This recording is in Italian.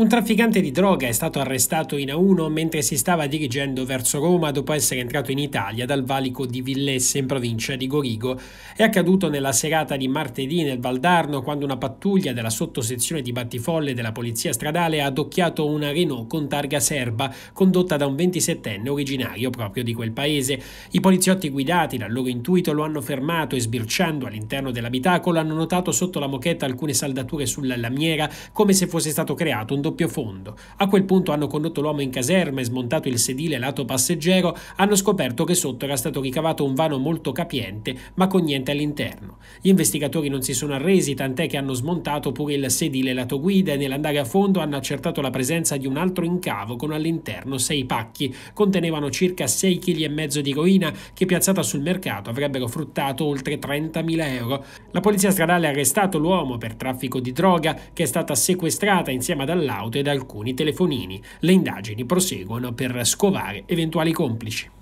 Un trafficante di droga è stato arrestato in A1 mentre si stava dirigendo verso Roma dopo essere entrato in Italia dal valico di Villesse in provincia di Gorigo. È accaduto nella serata di martedì nel Valdarno quando una pattuglia della sottosezione di Battifolle della Polizia Stradale ha adocchiato una Renault con targa serba condotta da un 27enne originario proprio di quel paese. I poliziotti guidati dal loro intuito lo hanno fermato e sbirciando all'interno dell'abitacolo hanno notato sotto la mochetta alcune saldature sulla lamiera come se fosse stato creato un doppio fondo. A quel punto hanno condotto l'uomo in caserma e smontato il sedile lato passeggero, hanno scoperto che sotto era stato ricavato un vano molto capiente, ma con niente all'interno. Gli investigatori non si sono arresi, tant'è che hanno smontato pure il sedile lato guida e nell'andare a fondo hanno accertato la presenza di un altro incavo con all'interno sei pacchi. Contenevano circa 6,5 kg di eroina che piazzata sul mercato avrebbero fruttato oltre 30.000 euro. La polizia stradale ha arrestato l'uomo per traffico di droga che è stata sequestrata insieme ad Allah auto ed alcuni telefonini. Le indagini proseguono per scovare eventuali complici.